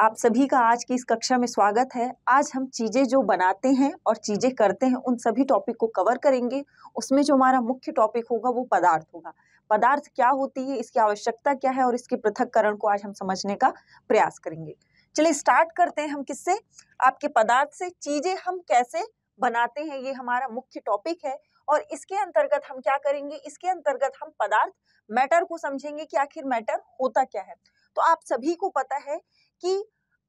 आप सभी का आज की इस कक्षा में स्वागत है आज हम चीज़ें जो बनाते हैं और चीज़ें करते हैं उन सभी टॉपिक को कवर करेंगे उसमें जो हमारा मुख्य टॉपिक होगा वो पदार्थ होगा पदार्थ क्या होती है इसकी आवश्यकता क्या है और इसके पृथककरण को आज हम समझने का प्रयास करेंगे चलिए स्टार्ट करते हैं हम किससे आपके पदार्थ से चीज़ें हम कैसे बनाते हैं ये हमारा मुख्य टॉपिक है और इसके अंतर्गत हम क्या करेंगे इसके अंतर्गत हम पदार्थ मैटर को समझेंगे कि आखिर मैटर होता क्या है तो आप सभी को पता है कि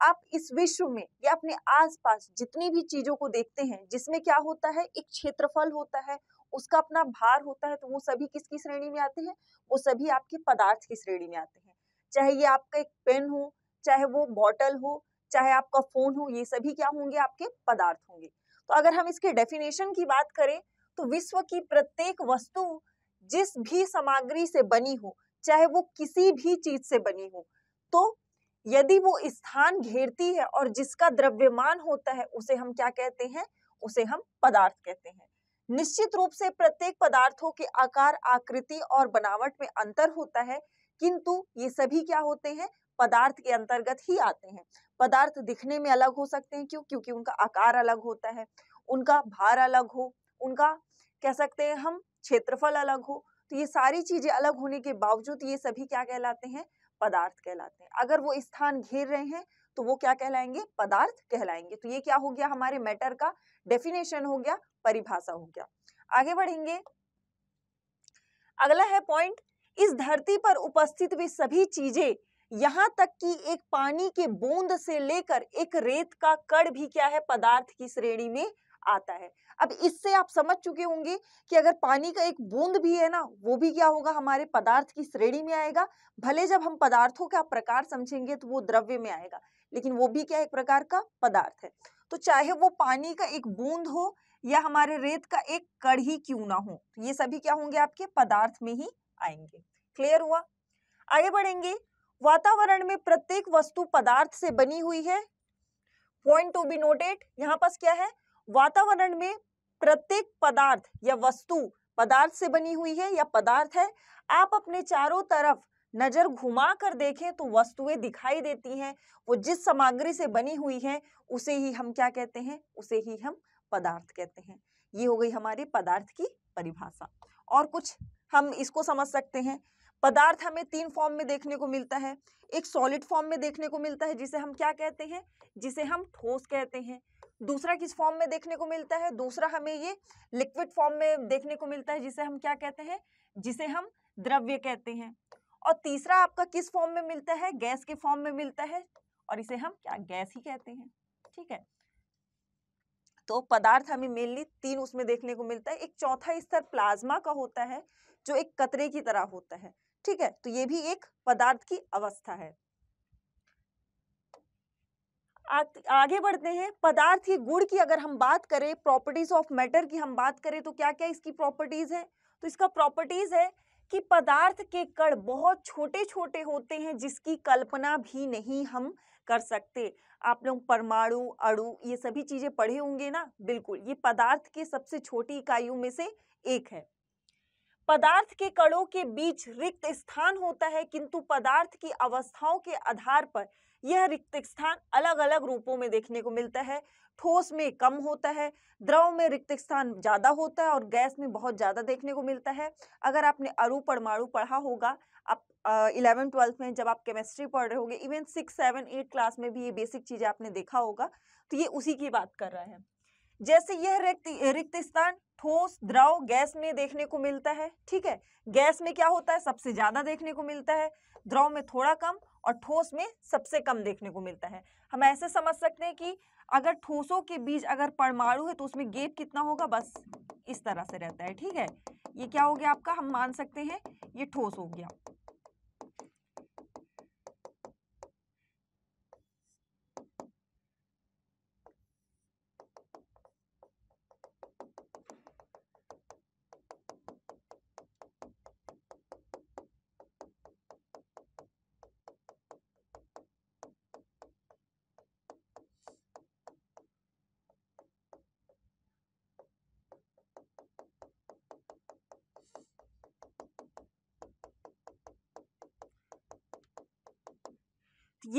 आप इस विश्व में या अपने आसपास जितनी भी चीजों को देखते हैं जिसमें क्या होता है एक क्षेत्रफल होता है उसका अपना भार होता है तो वो सभी किसकी श्रेणी में आते हैं वो सभी आपके पदार्थ की श्रेणी में आते हैं चाहे ये आपका एक पेन हो चाहे वो बॉटल हो चाहे आपका फोन हो ये सभी क्या होंगे आपके पदार्थ होंगे तो अगर हम इसके डेफिनेशन की बात करें तो विश्व की प्रत्येक वस्तु जिस भी सामग्री से बनी हो चाहे वो किसी भी चीज से बनी हो तो यदि वो स्थान घेरती है और जिसका द्रव्यमान होता है उसे हम क्या कहते हैं उसे हम पदार्थ कहते हैं निश्चित रूप से प्रत्येक पदार्थों के आकार आकृति और बनावट में अंतर होता है किंतु ये सभी क्या होते हैं पदार्थ के अंतर्गत ही आते हैं पदार्थ दिखने में अलग हो सकते हैं क्यों क्योंकि उनका आकार अलग होता है उनका भार अलग हो उनका कह सकते हैं हम क्षेत्रफल अलग हो तो ये सारी चीज़ें अलग होने के बावजूद ये सभी क्या कहलाते हैं पदार्थ कहलाते हैं अगर वो स्थान घेर रहे हैं तो वो क्या कहलाएंगे पदार्थ कहलाएंगे तो ये क्या हो गया हमारे मैटर का डेफिनेशन हो गया परिभाषा हो गया आगे बढ़ेंगे अगला है पॉइंट इस धरती पर उपस्थित भी सभी चीजें यहाँ तक कि एक पानी के बूंद से लेकर एक रेत का कड़ भी क्या है पदार्थ की श्रेणी में आता है अब इससे आप समझ चुके होंगे कि अगर पानी का एक बूंद भी है ना वो भी क्या होगा हमारे पदार्थ की श्रेणी में आएगा भले जब हम पदार्थों का प्रकार समझेंगे तो वो द्रव्य में आएगा लेकिन वो भी क्या एक प्रकार का पदार्थ है तो चाहे वो पानी का एक बूंद हो या हमारे रेत का एक कड़ ही क्यों ना हो तो ये सभी क्या होंगे आपके पदार्थ में ही आएंगे क्लियर हुआ आगे बढ़ेंगे वातावरण में प्रत्येक वस्तु पदार्थ से बनी हुई है पॉइंट टू बी नोटेड यहाँ पास क्या है वातावरण में प्रत्येक पदार्थ या वस्तु पदार्थ से बनी हुई है या पदार्थ है आप अपने चारों तरफ नजर घुमा कर देखें तो वस्तुएं दिखाई देती हैं वो जिस सामग्री से बनी हुई है उसे ही हम क्या कहते हैं उसे ही हम पदार्थ कहते हैं ये हो गई हमारी पदार्थ की परिभाषा और कुछ हम इसको समझ सकते हैं पदार्थ हमें तीन फॉर्म में देखने को मिलता है एक सॉलिड फॉर्म में देखने को मिलता है जिसे हम क्या कहते हैं जिसे हम ठोस कहते हैं दूसरा किस फॉर्म में देखने को मिलता है दूसरा हमें ये लिक्विड फॉर्म में देखने को मिलता है जिसे हम क्या कहते हैं जिसे हम द्रव्य कहते हैं और तीसरा आपका किस फॉर्म में मिलता है गैस के फॉर्म में मिलता है और इसे हम क्या गैस ही कहते हैं ठीक है तो पदार्थ हमें मेनली तीन उसमें देखने को मिलता है एक चौथा स्तर प्लाज्मा का होता है जो एक कतरे की तरह होता है ठीक है तो ये भी एक पदार्थ की अवस्था है आगे बढ़ते हैं पदार्थ ये गुड़ की अगर हम बात करें प्रॉपर्टीज ऑफ मैटर की हम बात करें तो क्या क्या इसकी प्रॉपर्टीज है तो इसका प्रॉपर्टीज है कि पदार्थ के कण बहुत छोटे छोटे होते हैं जिसकी कल्पना भी नहीं हम कर सकते आप लोग परमाणु अणु ये सभी चीजें पढ़े होंगे ना बिल्कुल ये पदार्थ के सबसे छोटी इकाइयों में से एक है पदार्थ के कणों के बीच रिक्त स्थान होता है किंतु पदार्थ की अवस्थाओं के आधार पर यह रिक्त स्थान अलग अलग रूपों में देखने को मिलता है ठोस में कम होता है द्रव में रिक्त स्थान ज़्यादा होता है और गैस में बहुत ज़्यादा देखने को मिलता है अगर आपने अरु परमाणु पढ़ा होगा आप इलेवन ट्वेल्थ में जब आप केमिस्ट्री पढ़ रहे होंगे even six seven eight class में भी ये बेसिक चीज़ें आपने देखा होगा तो ये उसी की बात कर रहा है जैसे यह रिक्त रिक्त स्थान ठोस द्रव गैस में देखने को मिलता है ठीक है गैस में क्या होता है सबसे ज्यादा देखने को मिलता है द्रव में थोड़ा कम और ठोस में सबसे कम देखने को मिलता है हम ऐसे समझ सकते हैं कि अगर ठोसों के बीच अगर परमाणु है तो उसमें गेप कितना होगा बस इस तरह से रहता है ठीक है ये क्या हो गया आपका हम मान सकते हैं ये ठोस हो गया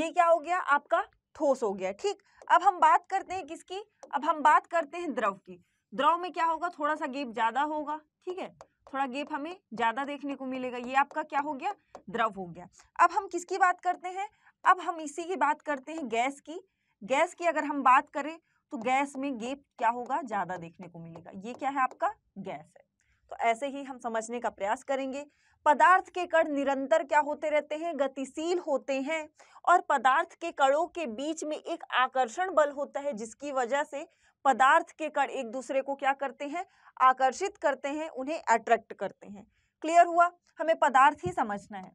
ये क्या हो गया आपका ठोस हो गया ठीक अब हम बात करते हैं किसकी अब हम बात करते हैं द्रव की द्रव में क्या होगा थोड़ा सा गेप ज्यादा होगा ठीक है थोड़ा गेप हमें ज्यादा देखने को मिलेगा ये आपका क्या हो गया द्रव हो गया अब हम किसकी बात करते हैं अब हम इसी की बात करते हैं गैस की गैस की अगर हम बात करें तो गैस में गेप क्या होगा ज्यादा देखने को मिलेगा ये क्या है आपका गैस है तो ऐसे ही हम समझने का प्रयास करेंगे पदार्थ के कण निरंतर क्या होते रहते हैं गतिशील होते हैं और पदार्थ के कणों के बीच में एक आकर्षण बल होता है जिसकी वजह से पदार्थ के कण एक दूसरे को क्या करते हैं आकर्षित करते हैं उन्हें अट्रैक्ट करते हैं क्लियर हुआ हमें पदार्थ ही समझना है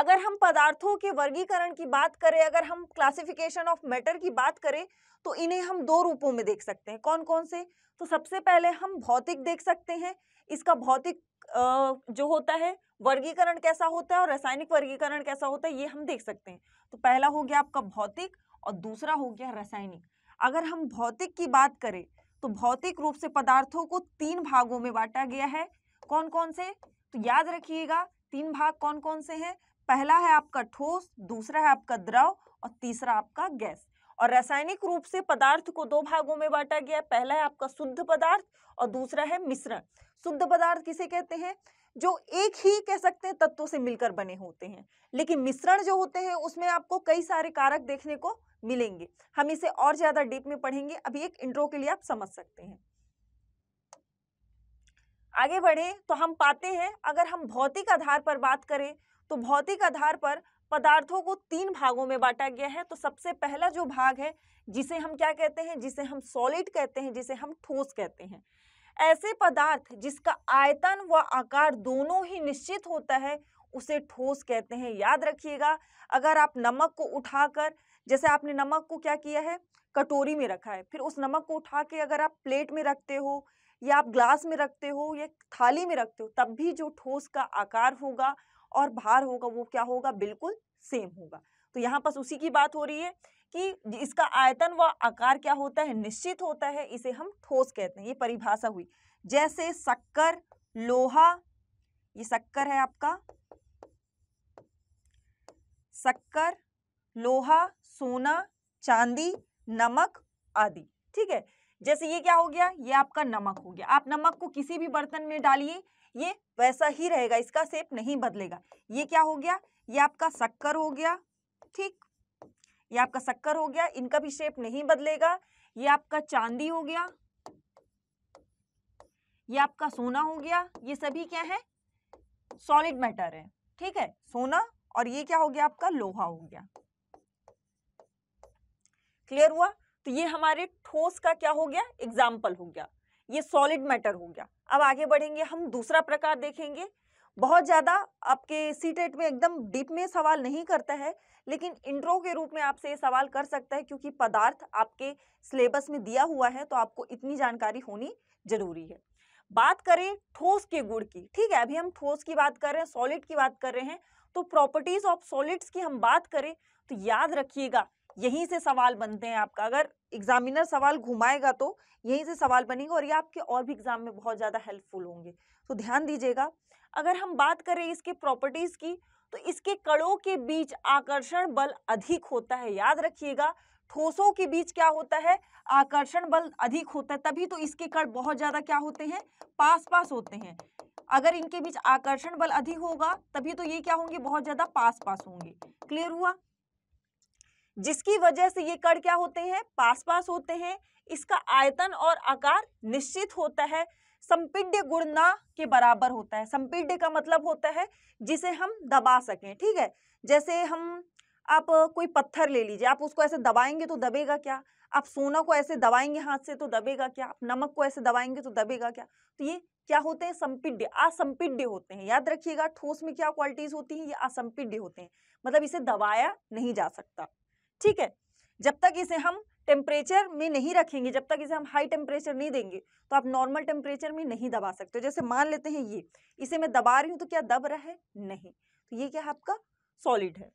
अगर हम पदार्थों के वर्गीकरण की बात करें अगर हम क्लासिफिकेशन ऑफ मैटर की बात करें तो इन्हें हम दो रूपों में देख सकते हैं कौन कौन से तो सबसे पहले हम भौतिक देख सकते हैं इसका भौतिक जो होता है वर्गीकरण कैसा होता है और रासायनिक वर्गीकरण कैसा होता है ये हम देख सकते हैं तो पहला हो गया आपका भौतिक और दूसरा हो गया रासायनिक अगर हम भौतिक की बात करें तो भौतिक रूप से पदार्थों को तीन भागों में बांटा गया है कौन कौन से तो याद रखिएगा तीन भाग कौन कौन से हैं पहला है आपका ठोस दूसरा है आपका द्रव और तीसरा आपका गैस और रासायनिक रूप से पदार्थ को दो भागों में बांटा गया है पहला है आपका शुद्ध पदार्थ और दूसरा है मिश्रण शुद्ध पदार्थ किसे कहते हैं जो एक ही कह सकते हैं तत्वों से मिलकर बने होते हैं लेकिन मिश्रण जो होते हैं उसमें आपको कई सारे कारक देखने को मिलेंगे हम इसे और ज्यादा डीप में पढ़ेंगे अभी एक इंट्रो के लिए आप समझ सकते हैं आगे बढ़े तो हम पाते हैं अगर हम भौतिक आधार पर बात करें तो भौतिक आधार पर पदार्थों को तीन भागों में बांटा गया है तो सबसे पहला जो भाग है जिसे हम क्या कहते हैं जिसे हम सॉलिड कहते हैं जिसे हम ठोस कहते हैं ऐसे पदार्थ जिसका आयतन व आकार दोनों ही निश्चित होता है उसे ठोस कहते हैं याद रखिएगा अगर आप नमक को उठाकर जैसे आपने नमक को क्या किया है कटोरी में रखा है फिर उस नमक को उठा के अगर आप प्लेट में रखते हो या आप ग्लास में रखते हो या थाली में रखते हो तब भी जो ठोस का आकार होगा और भार होगा वो क्या होगा बिल्कुल सेम होगा तो यहाँ पर उसी की बात हो रही है कि इसका आयतन व आकार क्या होता है निश्चित होता है इसे हम ठोस कहते हैं ये परिभाषा हुई जैसे शक्कर लोहा ये शक्कर है आपका शक्कर लोहा सोना चांदी नमक आदि ठीक है जैसे ये क्या हो गया ये आपका नमक हो गया आप नमक को किसी भी बर्तन में डालिए ये वैसा ही रहेगा इसका सेप नहीं बदलेगा ये क्या हो गया ये आपका शक्कर हो गया ठीक ये आपका शक्कर हो गया इनका भी शेप नहीं बदलेगा ये आपका चांदी हो गया ये आपका सोना हो गया ये सभी क्या है सॉलिड मैटर है ठीक है सोना और ये क्या हो गया आपका लोहा हो गया क्लियर हुआ तो ये हमारे ठोस का क्या हो गया एग्जाम्पल हो गया ये सॉलिड मैटर हो गया अब आगे बढ़ेंगे हम दूसरा प्रकार देखेंगे बहुत ज़्यादा आपके सी टेट में एकदम डीप में सवाल नहीं करता है लेकिन इंट्रो के रूप में आपसे ये सवाल कर सकता है क्योंकि पदार्थ आपके सिलेबस में दिया हुआ है तो आपको इतनी जानकारी होनी जरूरी है बात करें ठोस के गुण की ठीक है अभी हम ठोस की बात कर रहे हैं सॉलिड की बात कर रहे हैं तो प्रॉपर्टीज ऑफ सॉलिड्स की हम बात करें तो याद रखिएगा यहीं से सवाल बनते हैं आपका अगर एग्जामिनर सवाल घुमाएगा तो यहीं से सवाल बनेगा और ये आपके और भी एग्जाम में बहुत ज़्यादा हेल्पफुल होंगे तो ध्यान दीजिएगा अगर हम बात करें इसके प्रॉपर्टीज़ की तो इसके कड़ों के बीच आकर्षण बल अधिक होता है याद रखिएगा ठोसों के बीच क्या होता है आकर्षण बल अधिक होता है तभी तो इसके कण बहुत ज़्यादा क्या होते हैं पास पास होते हैं अगर इनके बीच आकर्षण बल अधिक होगा तभी तो ये क्या होंगे बहुत ज़्यादा पास पास होंगे क्लियर हुआ जिसकी वजह से ये कण क्या होते हैं पास पास होते हैं इसका आयतन और आकार निश्चित होता है संपीड्य गुण ना के बराबर होता है संपीड्य का मतलब होता है जिसे हम दबा सकें ठीक है जैसे हम आप कोई पत्थर ले लीजिए आप उसको ऐसे दबाएंगे तो दबेगा क्या आप सोना को ऐसे दबाएंगे हाथ से तो दबेगा क्या आप नमक को ऐसे दबाएंगे तो दबेगा क्या तो ये क्या होते हैं संपीड्य असंपीड्य होते हैं याद रखिएगा ठोस में क्या क्वालिटीज होती हैं ये असंपीड्य होते हैं मतलब इसे दबाया नहीं जा सकता ठीक है जब तक इसे हम टेम्परेचर में नहीं रखेंगे जब तक इसे हम हाई टेम्परेचर नहीं देंगे तो आप नॉर्मल टेम्परेचर में नहीं दबा सकते जैसे मान लेते हैं ये इसे मैं दबा रही हूँ तो क्या दब रहा है नहीं तो ये क्या आपका सॉलिड है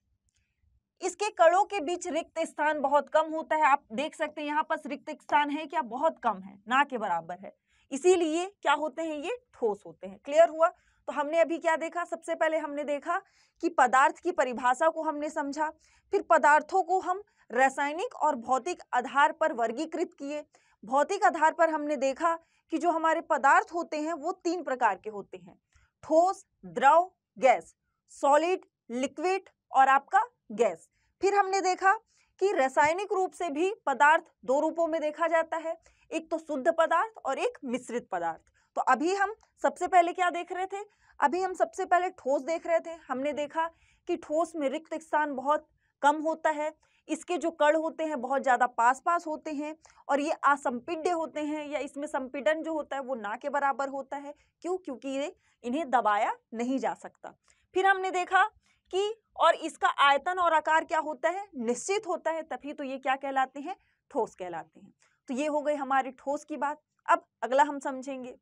इसके कड़ों के बीच रिक्त स्थान बहुत कम होता है आप देख सकते हैं यहाँ पर रिक्त स्थान है क्या बहुत कम है ना के बराबर है इसीलिए क्या होते हैं ये ठोस होते हैं क्लियर हुआ तो हमने अभी क्या देखा सबसे पहले हमने देखा कि पदार्थ की परिभाषा को हमने समझा फिर पदार्थों को हम रासायनिक और भौतिक आधार पर वर्गीकृत किए भौतिक आधार पर हमने देखा कि जो हमारे पदार्थ होते हैं वो तीन प्रकार के होते हैं ठोस द्रव गैस सॉलिड लिक्विड और आपका गैस फिर हमने देखा कि रासायनिक रूप से भी पदार्थ दो रूपों में देखा जाता है एक तो शुद्ध पदार्थ और एक मिश्रित पदार्थ तो अभी हम सबसे पहले क्या देख रहे थे अभी हम सबसे पहले ठोस देख रहे थे हमने देखा कि ठोस में रिक्त स्थान बहुत कम होता है इसके जो कड़ होते हैं बहुत ज़्यादा पास पास होते हैं और ये असंपिड्य होते हैं या इसमें संपीडन जो होता है वो ना के बराबर होता है क्यों क्योंकि ये इन्हें दबाया नहीं जा सकता फिर हमने देखा कि और इसका आयतन और आकार क्या होता है निश्चित होता है तभी तो ये क्या कहलाते हैं ठोस कहलाते हैं तो ये हो गई हमारी ठोस की बात अब अगला हम समझेंगे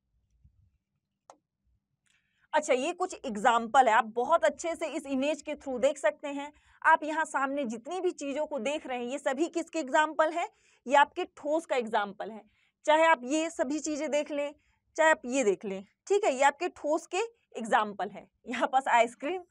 अच्छा ये कुछ एग्जाम्पल है आप बहुत अच्छे से इस इमेज के थ्रू देख सकते हैं आप यहाँ सामने जितनी भी चीज़ों को देख रहे हैं ये सभी किसके एग्जाम्पल है ये आपके ठोस का एग्जाम्पल है चाहे आप ये सभी चीज़ें देख लें चाहे आप ये देख लें ठीक है ये आपके ठोस के एग्जाम्पल है यहाँ पास आइसक्रीम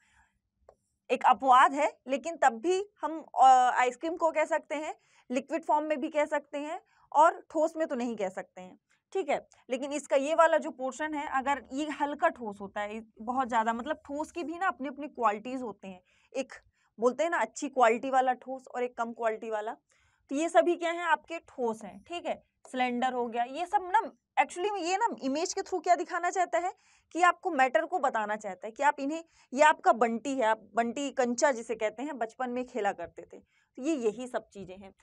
एक अपवाद है लेकिन तब भी हम आइसक्रीम को कह सकते हैं लिक्विड फॉर्म में भी कह सकते हैं और ठोस में तो नहीं कह सकते हैं ठीक है लेकिन इसका ये वाला जो पोर्शन है अगर ये हल्का ठोस होता है बहुत ज़्यादा मतलब ठोस की भी ना अपनी अपनी क्वालिटीज़ होते हैं एक बोलते हैं ना अच्छी क्वालिटी वाला ठोस और एक कम क्वालिटी वाला तो ये सभी क्या है आपके ठोस हैं ठीक है सिलेंडर हो गया ये सब ना एक्चुअली ये ना इमेज के थ्रू क्या दिखाना चाहता है कि आपको मैटर को बताना चाहता है कि आप इन्हें ये आपका बंटी है आप बंटी कंचा जिसे कहते हैं बचपन में खेला करते थे तो ये यही सब चीज़ें हैं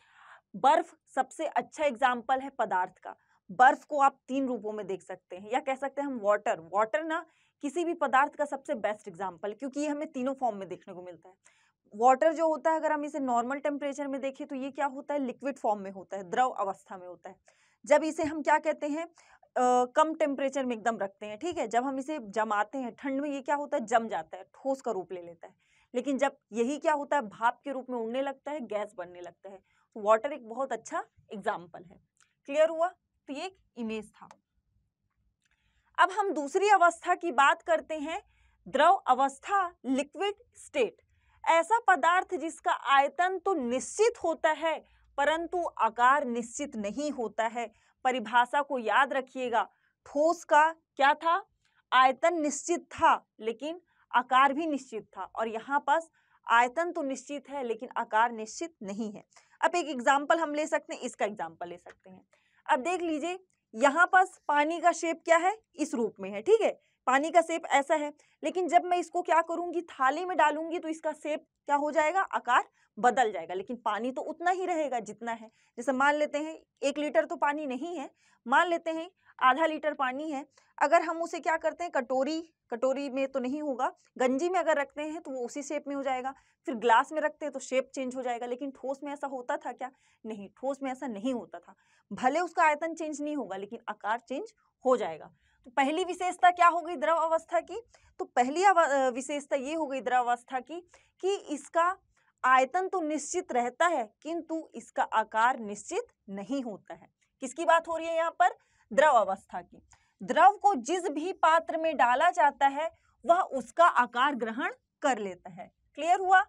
बर्फ सबसे अच्छा एग्जाम्पल है पदार्थ का बर्फ को आप तीन रूपों में देख सकते हैं या कह सकते हैं हम वाटर वाटर ना किसी भी पदार्थ का सबसे बेस्ट एग्जाम्पल क्योंकि ये हमें तीनों फॉर्म में देखने को मिलता है वाटर जो होता है अगर हम इसे नॉर्मल टेम्परेचर में देखें तो ये क्या होता है लिक्विड फॉर्म में होता है द्रव अवस्था में होता है जब इसे हम क्या कहते हैं कम टेम्परेचर में एकदम रखते हैं ठीक है जब हम इसे जमाते हैं ठंड में ये क्या होता है जम जाता है ठोस का रूप ले लेता है लेकिन जब यही क्या होता है भाप के रूप में उड़ने लगता है गैस बनने लगता है तो वाटर एक बहुत अच्छा एग्जाम्पल है क्लियर हुआ तो ये एक इमेज था अब हम दूसरी अवस्था की बात करते हैं द्रव अवस्था लिक्विड स्टेट ऐसा पदार्थ जिसका आयतन तो निश्चित होता है परंतु आकार निश्चित नहीं होता है परिभाषा को याद रखिएगा ठोस का क्या था आयतन निश्चित था लेकिन आकार भी निश्चित था और यहाँ पास आयतन तो निश्चित है लेकिन आकार निश्चित नहीं है अब एक एग्जाम्पल हम ले सकते हैं इसका एग्जाम्पल ले सकते हैं अब देख लीजिए यहाँ पास पानी का शेप क्या है इस रूप में है ठीक है पानी का सेप ऐसा है लेकिन जब मैं इसको क्या करूंगी थाली में डालूंगी तो इसका सेप क्या हो जाएगा आकार बदल जाएगा लेकिन पानी तो उतना ही रहेगा जितना है जैसे मान लेते हैं एक लीटर तो पानी नहीं है मान लेते हैं आधा लीटर पानी है अगर हम उसे क्या करते हैं कटोरी कटोरी में तो नहीं होगा गंजी में अगर रखते हैं तो वो उसी शेप में हो जाएगा फिर ग्लास में रखते हैं तो शेप चेंज हो जाएगा लेकिन ठोस में ऐसा होता था क्या नहीं ठोस में ऐसा नहीं होता था भले उसका आयतन चेंज नहीं होगा लेकिन आकार चेंज हो जाएगा तो पहली विशेषता क्या हो गई द्रव अवस्था की तो पहली विशेषता ये हो गई द्रव अवस्था की कि इसका आयतन तो निश्चित रहता है किंतु इसका आकार निश्चित नहीं होता है किसकी बात हो रही है यहाँ पर द्रव अवस्था की द्रव को जिस भी पात्र में डाला जाता है वह उसका आकार ग्रहण कर लेता है क्लियर हुआ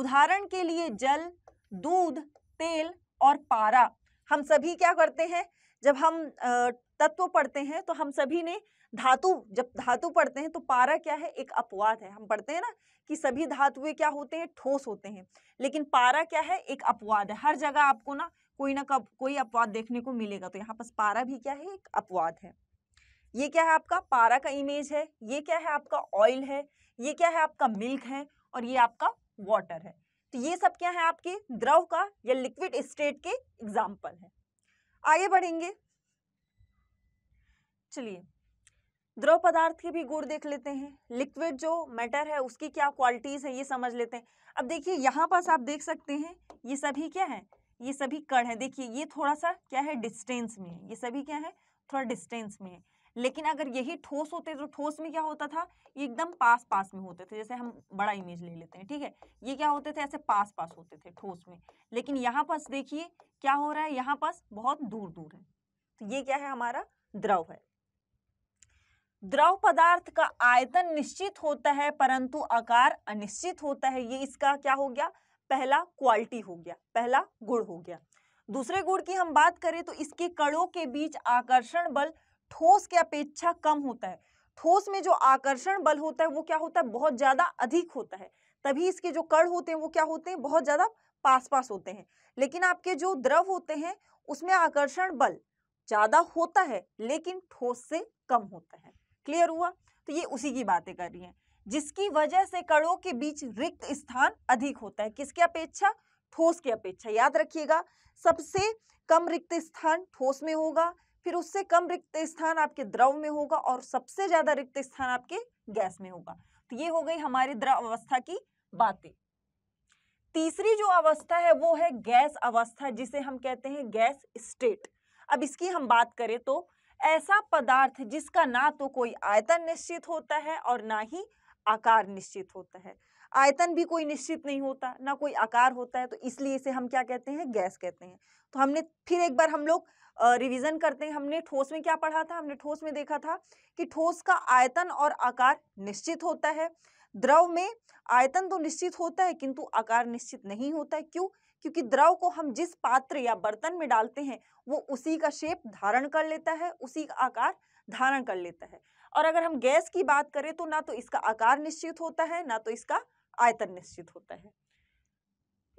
उदाहरण के लिए जल दूध तेल और पारा हम सभी क्या करते हैं जब हम तत्व पढ़ते हैं तो हम सभी ने धातु जब धातु पढ़ते हैं तो पारा क्या है एक अपवाद है हम पढ़ते हैं ना कि सभी धातुएं क्या होते हैं ठोस होते हैं लेकिन पारा क्या है एक अपवाद है हर जगह आपको ना कोई ना कब कोई अपवाद देखने को मिलेगा तो यहाँ पास पारा भी क्या है एक अपवाद है ये क्या है आपका पारा का इमेज है ये क्या है आपका ऑयल है ये क्या है आपका मिल्क है और ये आपका वाटर है तो ये सब क्या है आपके द्रव का या लिक्विड स्टेट के एग्जाम्पल है आगे बढ़ेंगे चलिए द्रव पदार्थ के भी गुण देख लेते हैं लिक्विड जो मैटर है उसकी क्या क्वालिटीज है ये समझ लेते हैं अब देखिए यहाँ पास आप देख सकते हैं ये सभी क्या है ये सभी कण है देखिए ये थोड़ा सा क्या है डिस्टेंस में है ये सभी क्या है थोड़ा डिस्टेंस में है लेकिन अगर यही ठोस होते तो ठोस में क्या होता था ये एकदम पास पास में होते थे जैसे हम बड़ा इमेज ले लेते हैं ठीक है ये क्या होते थे ऐसे पास पास होते थे ठोस में लेकिन यहाँ पास देखिए क्या हो रहा है यहाँ पास बहुत दूर दूर है तो ये क्या है हमारा द्रव है द्रव पदार्थ का आयतन निश्चित होता है परंतु आकार अनिश्चित होता है ये इसका क्या हो गया पहला क्वालिटी हो गया पहला गुण हो गया दूसरे गुण की हम बात करें तो इसके कणों के बीच आकर्षण बल ठोस के अपेक्षा कम होता है ठोस में जो आकर्षण बल होता है वो क्या होता है बहुत ज़्यादा अधिक होता है तभी इसके जो कण होते हैं वो क्या होते हैं बहुत ज़्यादा पास पास होते हैं लेकिन आपके जो द्रव होते हैं उसमें आकर्षण बल ज़्यादा होता है लेकिन ठोस से कम होता है क्लियर हुआ तो ये उसी की बातें कर रही हैं जिसकी वजह से कणों के बीच रिक्त स्थान अधिक होता है किसकी अपेक्षा ठोस की अपेक्षा याद रखिएगा सबसे कम रिक्त स्थान ठोस में होगा फिर उससे कम रिक्त स्थान आपके द्रव में होगा और सबसे ज्यादा रिक्त स्थान आपके गैस में होगा तो ये हो गई हमारी द्रव अवस्था की बातें तीसरी जो अवस्था है वो है गैस अवस्था जिसे हम कहते हैं गैस स्टेट अब इसकी हम बात करें तो ऐसा पदार्थ जिसका ना तो कोई आयतन निश्चित होता है और ना ही आकार निश्चित होता है आयतन भी कोई निश्चित नहीं होता ना कोई आकार होता है तो इसलिए इसे हम क्या कहते हैं गैस कहते हैं तो हमने फिर एक बार हम लोग रिविजन करते हैं हमने ठोस में क्या पढ़ा था हमने ठोस में देखा था कि ठोस का आयतन और आकार निश्चित होता है द्रव में आयतन तो निश्चित होता है किंतु आकार निश्चित नहीं होता है क्यों क्योंकि द्रव को हम जिस पात्र या बर्तन में डालते हैं वो उसी का शेप धारण कर लेता है उसी का आकार धारण कर लेता है और अगर हम गैस की बात करें तो ना तो इसका आकार निश्चित होता है ना तो इसका आयतन निश्चित होता है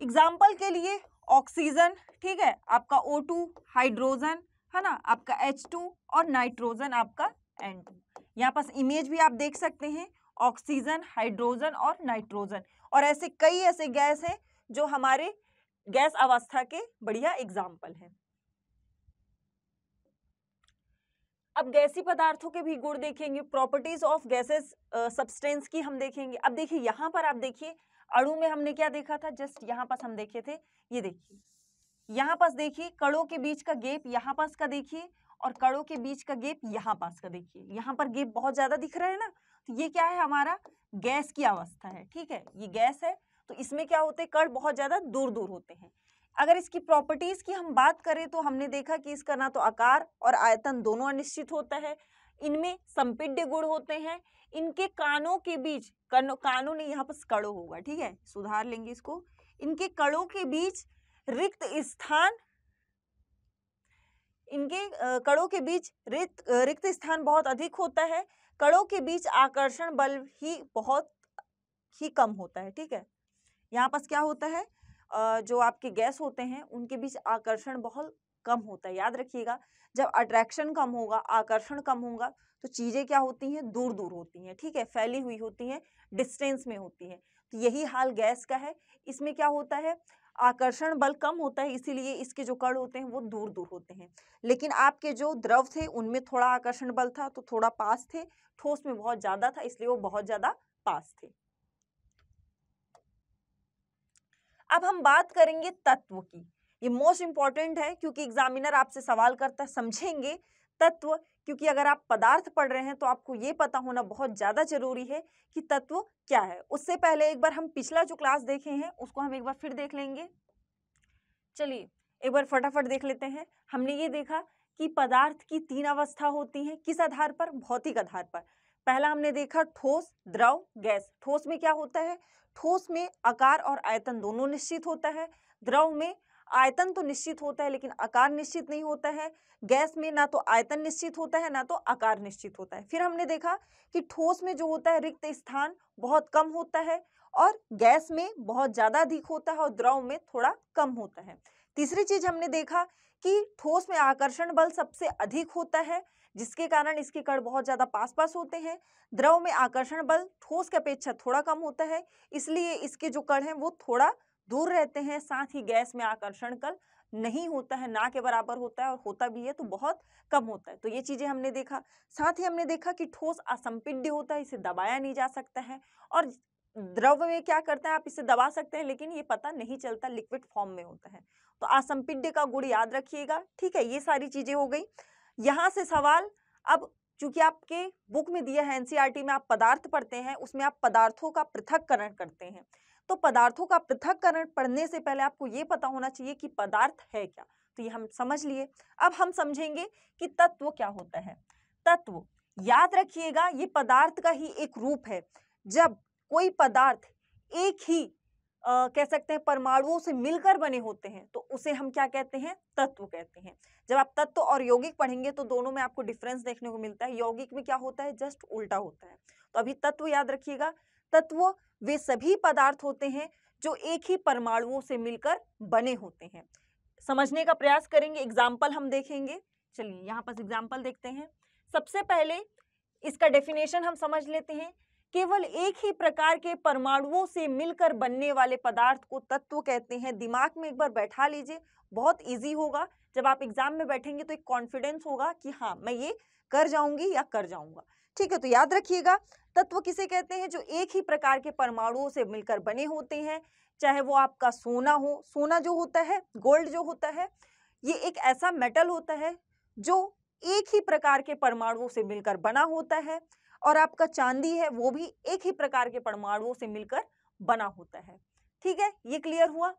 एग्जाम्पल के लिए ऑक्सीजन ठीक है आपका ओ टू हाइड्रोजन है ना आपका एच टू और नाइट्रोजन आपका एन टू यहाँ पास इमेज भी आप देख सकते हैं ऑक्सीजन हाइड्रोजन और नाइट्रोजन और ऐसे कई ऐसे गैस हैं जो हमारे गैस अवस्था के बढ़िया एग्जाम्पल हैं अब गैसी पदार्थों के भी गुण देखेंगे प्रॉपर्टीज ऑफ गैसेस सब्सटेंस की हम देखेंगे अब देखिए यहाँ पर आप देखिए अणु में हमने क्या देखा था जस्ट यहाँ पास हम देखे थे ये देखिए यहाँ पास देखिए कड़ों के बीच का गेप यहाँ पास का देखिए और कड़ों के बीच का गेप यहाँ पास का देखिए यहाँ पर गेप बहुत ज्यादा दिख रहा है ना तो ये क्या है हमारा गैस की अवस्था है ठीक है ये गैस है तो इसमें क्या होते हैं कड़ बहुत ज्यादा दूर दूर होते हैं अगर इसकी प्रॉपर्टीज़ की हम बात करें तो हमने देखा कि इसका ना तो आकार और आयतन दोनों अनिश्चित होता है इनमें संपिड्य गुण होते हैं इनके कानों के बीच कानों कानों ने यहाँ पर कड़ो होगा ठीक है सुधार लेंगे इसको इनके कड़ों के बीच रिक्त स्थान इनके कड़ों के बीच रिक्त रिक्त स्थान बहुत अधिक होता है कड़ों के बीच आकर्षण बल ही बहुत ही कम होता है ठीक है यहाँ पास क्या होता है जो आपके गैस होते हैं उनके बीच आकर्षण बहुत कम होता है याद रखिएगा जब अट्रैक्शन कम होगा आकर्षण कम होगा तो चीज़ें क्या होती हैं दूर दूर होती हैं ठीक है फैली हुई होती हैं डिस्टेंस में होती हैं तो यही हाल गैस का है इसमें क्या होता है आकर्षण बल कम होता है इसीलिए इसके जो कण होते हैं वो दूर दूर होते हैं लेकिन आपके जो द्रव थे उनमें थोड़ा आकर्षण बल था तो थोड़ा पास थे ठोस में बहुत ज़्यादा था इसलिए वो बहुत ज़्यादा पास थे अब हम बात करेंगे तत्व की ये मोस्ट इंपॉर्टेंट है क्योंकि एग्जामिनर आपसे सवाल करता है समझेंगे तत्व क्योंकि अगर आप पदार्थ पढ़ रहे हैं तो आपको ये पता होना बहुत ज़्यादा जरूरी है कि तत्व क्या है उससे पहले एक बार हम पिछला जो क्लास देखे हैं उसको हम एक बार फिर देख लेंगे चलिए एक बार फटाफट देख लेते हैं हमने ये देखा कि पदार्थ की तीन अवस्था होती है किस आधार पर भौतिक आधार पर पहला हमने देखा ठोस द्रव गैस ठोस में क्या होता है ठोस में आकार और आयतन दोनों निश्चित होता है द्रव में आयतन तो निश्चित होता है लेकिन आकार निश्चित नहीं होता है गैस में ना तो आयतन निश्चित होता है ना तो आकार निश्चित होता है फिर हमने देखा कि ठोस में जो होता है रिक्त स्थान बहुत कम होता है और गैस में बहुत ज़्यादा अधिक होता है और द्रव में थोड़ा कम होता है तीसरी चीज हमने देखा कि ठोस में आकर्षण बल सबसे अधिक होता है जिसके कारण इसके कण बहुत ज़्यादा पास पास होते हैं द्रव में आकर्षण बल ठोस की अपेक्षा थोड़ा कम होता है इसलिए इसके जो कण हैं वो थोड़ा दूर रहते हैं साथ ही गैस में आकर्षण कल नहीं होता है ना के बराबर होता है और होता भी है तो बहुत कम होता है तो ये चीज़ें हमने देखा साथ ही हमने देखा कि ठोस असंपिड्य होता है इसे दबाया नहीं जा सकता है और द्रव में क्या करता है आप इसे दबा सकते हैं लेकिन ये पता नहीं चलता लिक्विड फॉर्म में होता है तो असंपिड्य का गुण याद रखिएगा ठीक है ये सारी चीज़ें हो गई यहाँ से सवाल अब चूंकि आपके बुक में दिया है एनसीईआरटी e में आप पदार्थ पढ़ते हैं उसमें आप पदार्थों का पृथककरण करते हैं तो पदार्थों का पृथककरण पढ़ने से पहले आपको ये पता होना चाहिए कि पदार्थ है क्या तो ये हम समझ लिए अब हम समझेंगे कि तत्व क्या होता है तत्व याद रखिएगा ये पदार्थ का ही एक रूप है जब कोई पदार्थ एक ही आ, कह सकते हैं परमाणुओं से मिलकर बने होते हैं तो उसे हम क्या कहते हैं तत्व कहते हैं जब आप तत्व तो और यौगिक पढ़ेंगे तो दोनों में आपको डिफरेंस देखने को मिलता है यौगिक में क्या होता है जस्ट उल्टा होता है तो अभी तत्व याद रखिएगा तत्व वे सभी पदार्थ होते हैं जो एक ही परमाणुओं से मिलकर बने होते हैं समझने का प्रयास करेंगे एग्जाम्पल हम देखेंगे चलिए यहाँ पर एग्जाम्पल देखते हैं सबसे पहले इसका डेफिनेशन हम समझ लेते हैं केवल एक ही प्रकार के परमाणुओं से मिलकर बनने वाले पदार्थ को तत्व कहते हैं दिमाग में एक बार बैठा लीजिए बहुत इजी होगा जब आप एग्जाम में बैठेंगे तो एक कॉन्फिडेंस होगा कि हाँ मैं ये कर जाऊंगी या कर जाऊंगा ठीक है तो याद रखिएगा तत्व किसे कहते हैं जो एक ही प्रकार के परमाणुओं से मिलकर बने होते हैं चाहे वो आपका सोना हो सोना जो होता है गोल्ड जो होता है ये एक ऐसा मेटल होता है जो एक ही प्रकार के परमाणुओं से मिलकर बना होता है और आपका चांदी है वो भी एक ही प्रकार के परमाणुओं से मिलकर बना होता है ठीक है ये क्लियर हुआ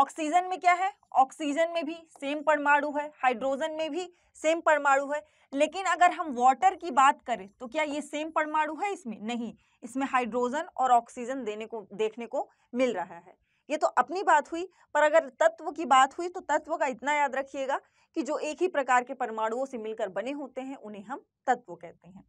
ऑक्सीजन में क्या है ऑक्सीजन में भी सेम परमाणु है हाइड्रोजन में भी सेम परमाणु है लेकिन अगर हम वाटर की बात करें तो क्या ये सेम परमाणु है इसमें नहीं इसमें हाइड्रोजन और ऑक्सीजन देने को देखने को मिल रहा है ये तो अपनी बात हुई पर अगर तत्व की बात हुई तो तत्व का इतना याद रखिएगा कि जो एक ही प्रकार के परमाणुओं से मिलकर बने होते हैं उन्हें हम तत्व कहते हैं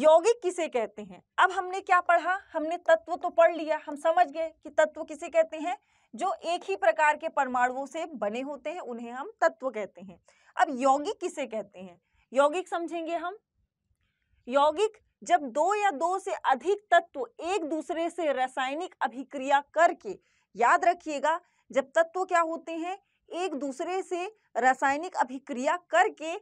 यौगिक किसे कहते हैं अब हमने क्या पढ़ा हमने तत्व तो पढ़ लिया हम समझ गए कि तत्व किसे कहते हैं जो एक ही प्रकार के परमाणुओं से बने होते हैं उन्हें हम तत्व कहते हैं अब यौगिक किसे कहते हैं यौगिक समझेंगे हम यौगिक जब दो या दो से अधिक तत्व एक दूसरे से रासायनिक अभिक्रिया करके याद रखिएगा जब तत्व क्या होते हैं एक दूसरे से रासायनिक अभिक्रिया करके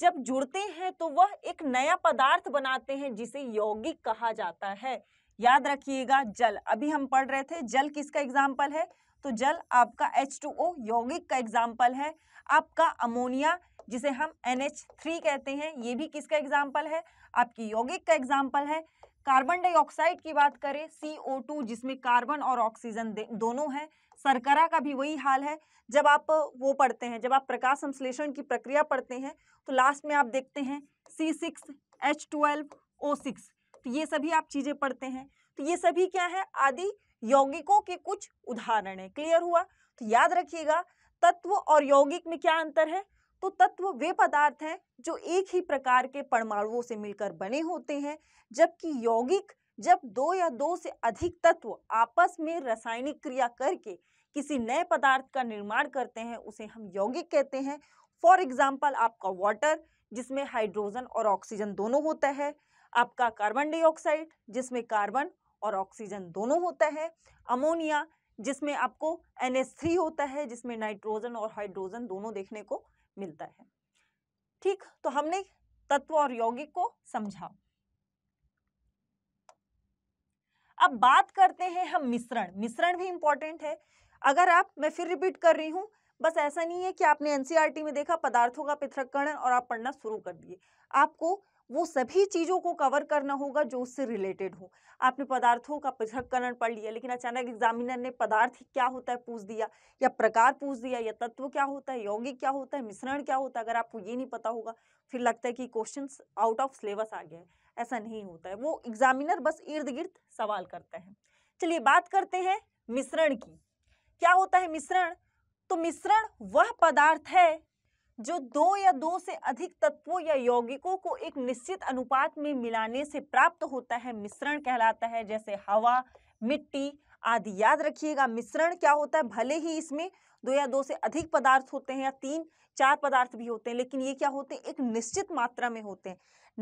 जब जुड़ते हैं तो वह एक नया पदार्थ बनाते हैं जिसे यौगिक कहा जाता है याद रखिएगा जल अभी हम पढ़ रहे थे जल किसका एग्जाम्पल है तो जल आपका H2O यौगिक का एग्जाम्पल है आपका अमोनिया जिसे हम NH3 कहते हैं ये भी किसका एग्जाम्पल है आपकी यौगिक का एग्जाम्पल है कार्बन डाइऑक्साइड की बात करें CO2 जिसमें कार्बन और ऑक्सीजन दोनों है सरकरा का भी वही हाल है जब आप वो पढ़ते हैं जब आप प्रकाश संश्लेषण की प्रक्रिया पढ़ते हैं तो लास्ट में आप देखते हैं C six H twelve O six तो ये सभी आप चीज़ें पढ़ते हैं तो ये सभी क्या है आदि यौगिकों के कुछ उदाहरण है क्लियर हुआ तो याद रखिएगा तत्व और यौगिक में क्या अंतर है तो तत्व वे पदार्थ हैं जो एक ही प्रकार के परमाणुओं से मिलकर बने होते हैं जबकि यौगिक जब दो या दो से अधिक तत्व आपस में रासायनिक क्रिया करके किसी नए पदार्थ का निर्माण करते हैं उसे हम यौगिक कहते हैं फॉर एग्जाम्पल आपका वाटर जिसमें हाइड्रोजन और ऑक्सीजन दोनों होता है आपका कार्बन डाइऑक्साइड जिसमें कार्बन और ऑक्सीजन दोनों होता है अमोनिया जिसमें आपको एन होता है जिसमें नाइट्रोजन और हाइड्रोजन दोनों देखने को मिलता है ठीक तो हमने तत्व और यौगिक को समझा अब बात करते हैं हम मिश्रण मिश्रण भी इंपॉर्टेंट है अगर आप मैं फिर रिपीट कर रही हूँ बस ऐसा नहीं है कि आपने एनसीआरटी e में देखा पदार्थों का पृथक और आप पढ़ना शुरू कर दिए आपको वो सभी चीज़ों को कवर करना होगा जो उससे रिलेटेड हो आपने पदार्थों का पृथककरण पढ़ लिया लेकिन अचानक एग्जामिनर ने पदार्थ क्या होता है पूछ दिया या प्रकार पूछ दिया या तत्व क्या होता है यौगिक क्या होता है मिश्रण क्या होता है अगर आपको ये नहीं पता होगा फिर लगता है कि क्वेश्चन आउट ऑफ सिलेबस आ गया है ऐसा नहीं होता है वो एग्जामिनर बस इर्द गिर्द सवाल करता है चलिए बात करते हैं मिश्रण की क्या होता है मिश्रण तो मिश्रण वह पदार्थ है जो दो या दो से अधिक तत्वों या यौगिकों को एक निश्चित अनुपात में मिलाने से प्राप्त होता है मिश्रण कहलाता है जैसे हवा मिट्टी आदि याद रखिएगा मिश्रण क्या होता है भले ही इसमें दो या दो से अधिक पदार्थ होते हैं या तीन चार पदार्थ भी होते हैं लेकिन ये क्या होते हैं एक निश्चित मात्रा में होते हैं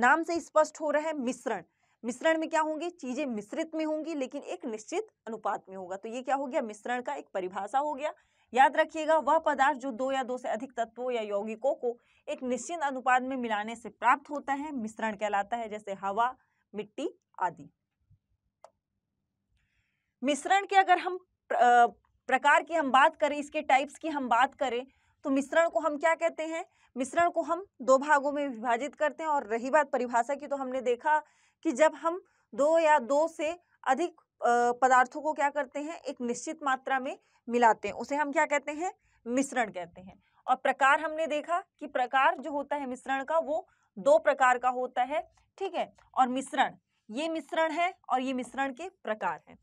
नाम से स्पष्ट हो रहा है मिश्रण मिश्रण में क्या होंगी चीजें मिश्रित में होंगी लेकिन एक निश्चित अनुपात में होगा तो ये क्या हो गया मिश्रण का एक परिभाषा हो गया याद रखिएगा वह पदार्थ जो दो या दो से अधिक तत्वों या यौगिकों को एक निश्चित अनुपात में मिलाने से प्राप्त होता है मिश्रण कहलाता है जैसे हवा मिट्टी आदि मिश्रण के अगर हम प्रकार की हम बात करें इसके टाइप्स की हम बात करें तो मिश्रण को हम क्या कहते हैं मिश्रण को हम दो भागों में विभाजित करते हैं और रही बात परिभाषा की तो हमने देखा कि जब हम दो या दो से अधिक पदार्थों को क्या करते हैं एक निश्चित मात्रा में मिलाते हैं उसे हम क्या कहते हैं मिश्रण कहते हैं और प्रकार हमने देखा कि प्रकार जो होता है मिश्रण का वो दो प्रकार का होता है ठीक है और मिश्रण ये मिश्रण है और ये मिश्रण के प्रकार हैं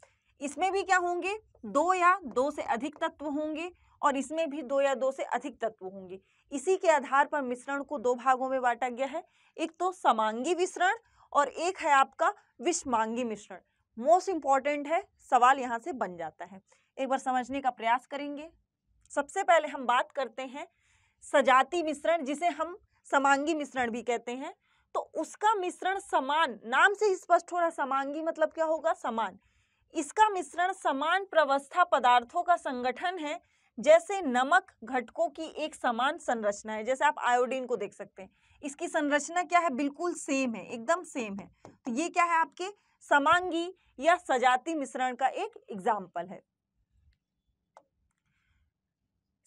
इसमें भी क्या होंगे दो या दो से अधिक तत्व होंगे और इसमें भी दो या दो से अधिक तत्व होंगे इसी के आधार पर मिश्रण को दो भागों में बांटा गया है एक तो समांगी मिश्रण और एक है आपका विषमांगी मिश्रण मोस्ट इंपॉर्टेंट है सवाल यहाँ से बन जाता है एक बार समझने का प्रयास करेंगे सबसे पहले हम बात करते हैं सजाती मिश्रण जिसे हम समांगी मिश्रण भी कहते हैं तो उसका मिश्रण समान नाम से स्पष्ट हो रहा है समांगी मतलब क्या होगा समान इसका मिश्रण समान प्रवस्था पदार्थों का संगठन है जैसे नमक घटकों की एक समान संरचना है जैसे आप आयोडीन को देख सकते हैं इसकी संरचना क्या है बिल्कुल सेम है एकदम सेम है तो ये क्या है आपके समांगी या सजाती मिश्रण का एक एग्जाम्पल है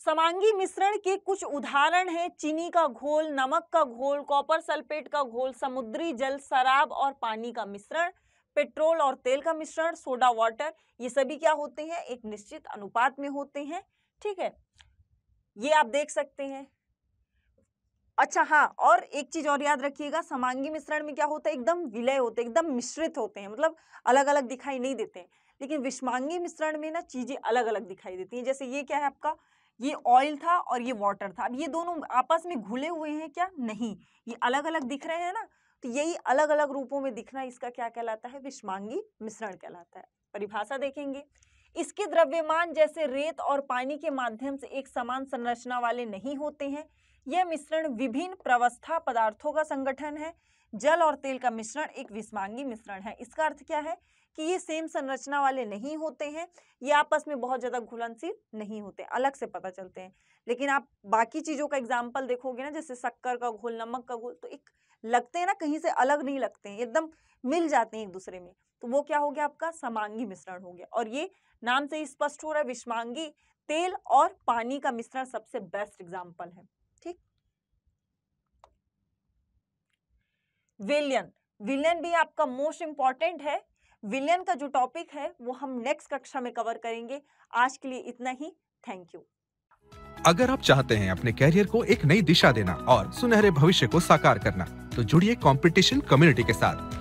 समांगी मिश्रण के कुछ उदाहरण हैं चीनी का घोल नमक का घोल कॉपर सल्फेट का घोल समुद्री जल शराब और पानी का मिश्रण पेट्रोल और तेल का मिश्रण सोडा वाटर ये सभी क्या होते हैं एक निश्चित अनुपात में होते हैं ठीक है ये आप देख सकते हैं अच्छा हाँ और एक चीज और याद रखिएगा समांगी मिश्रण में क्या होता है एकदम विलय होते हैं एकदम मिश्रित होते हैं मतलब अलग अलग दिखाई नहीं देते हैं लेकिन विषमांगी मिश्रण में ना चीजें अलग अलग दिखाई देती हैं जैसे ये क्या है आपका ये ऑयल था और ये वाटर था अब ये दोनों आपस में घुले हुए हैं क्या नहीं ये अलग अलग दिख रहे हैं ना तो यही अलग अलग रूपों में दिखना इसका क्या कहलाता है विषमांगी मिश्रण कहलाता है परिभाषा देखेंगे इसके द्रव्यमान जैसे रेत और पानी के माध्यम से एक समान संरचना वाले नहीं होते हैं यह मिश्रण विभिन्न प्रवस्था पदार्थों का संगठन है जल और तेल का मिश्रण एक विस्मांगी मिश्रण है इसका अर्थ क्या है कि ये सेम संरचना वाले नहीं होते हैं ये आपस में बहुत ज़्यादा घुलनशील नहीं होते अलग से पता चलते हैं लेकिन आप बाकी चीज़ों का एग्जाम्पल देखोगे ना जैसे शक्कर का घोल नमक का घोल तो एक लगते हैं ना कहीं से अलग नहीं लगते हैं एकदम मिल जाते हैं एक दूसरे में तो वो क्या हो गया आपका समांगी मिश्रण हो गया और ये नाम से स्पष्ट हो रहा है विषमांगी तेल और पानी का मिश्रण सबसे बेस्ट एग्जाम्पल है ठीक विलियन विलियन भी आपका मोस्ट इंपॉर्टेंट है विलियन का जो टॉपिक है वो हम नेक्स्ट कक्षा में कवर करेंगे आज के लिए इतना ही थैंक यू अगर आप चाहते हैं अपने कैरियर को एक नई दिशा देना और सुनहरे भविष्य को साकार करना तो जुड़िए कंपटीशन कम्युनिटी के साथ